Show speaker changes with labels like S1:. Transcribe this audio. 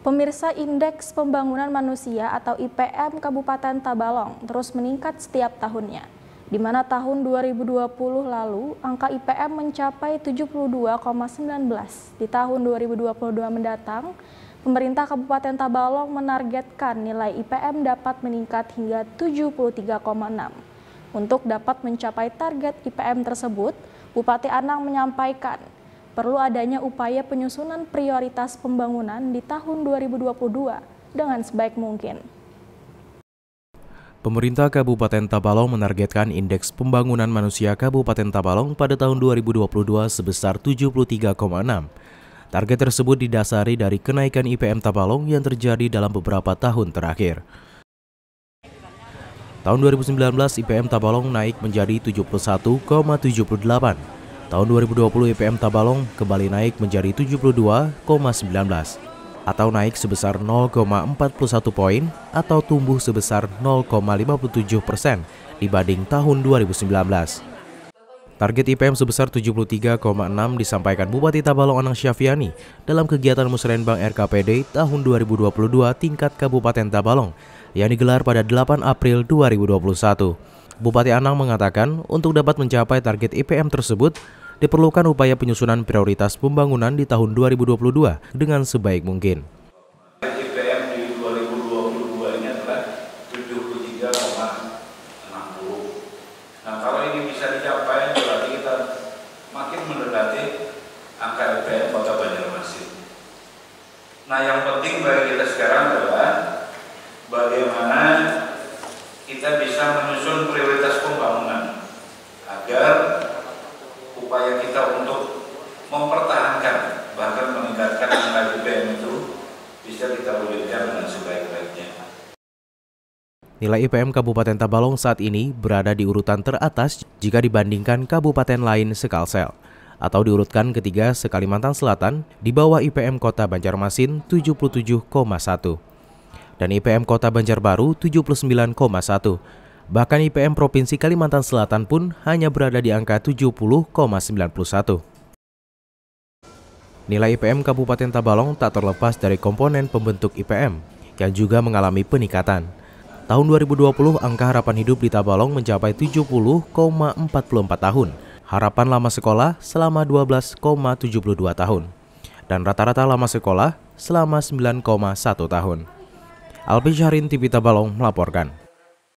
S1: Pemirsa Indeks Pembangunan Manusia atau IPM Kabupaten Tabalong terus meningkat setiap tahunnya, di mana tahun 2020 lalu angka IPM mencapai 72,19. Di tahun 2022 mendatang, pemerintah Kabupaten Tabalong menargetkan nilai IPM dapat meningkat hingga 73,6. Untuk dapat mencapai target IPM tersebut, Bupati Anang menyampaikan perlu adanya upaya penyusunan prioritas pembangunan di tahun 2022 dengan sebaik mungkin.
S2: Pemerintah Kabupaten Tabalong menargetkan indeks pembangunan manusia Kabupaten Tabalong pada tahun 2022 sebesar 73,6. Target tersebut didasari dari kenaikan IPM Tabalong yang terjadi dalam beberapa tahun terakhir. Tahun 2019 IPM Tabalong naik menjadi 71,78 Tahun 2020 IPM Tabalong kembali naik menjadi 72,19 atau naik sebesar 0,41 poin atau tumbuh sebesar 0,57 persen dibanding tahun 2019. Target IPM sebesar 73,6 disampaikan Bupati Tabalong Anang Syafiani dalam kegiatan Musrenbang RKPD tahun 2022 tingkat Kabupaten Tabalong yang digelar pada 8 April 2021. Bupati Anang mengatakan untuk dapat mencapai target IPM tersebut, diperlukan upaya penyusunan prioritas pembangunan di tahun 2022 dengan sebaik mungkin.
S3: IPM di 2022 ini adalah 73,60. Nah, kalau ini bisa dicapai, berarti kita makin mendekati angka IPM Kota Banjarmasin. Nah, yang penting bagi kita sekarang adalah bagaimana bisa kita wujudkan dengan sebaik-baiknya.
S2: Nilai IPM Kabupaten Tabalong saat ini berada di urutan teratas jika dibandingkan kabupaten lain sekalsel atau diurutkan ketiga sekalimantan Selatan di bawah IPM Kota Banjarmasin 77,1 dan IPM Kota Banjarbaru 79,1. Bahkan IPM Provinsi Kalimantan Selatan pun hanya berada di angka 70,91. Nilai IPM Kabupaten Tabalong tak terlepas dari komponen pembentuk IPM yang juga mengalami peningkatan. Tahun 2020, angka harapan hidup di Tabalong mencapai 70,44 tahun. Harapan lama sekolah selama 12,72 tahun. Dan rata-rata lama sekolah selama 9,1 tahun. Alpi Syahrin TV Tabalong melaporkan.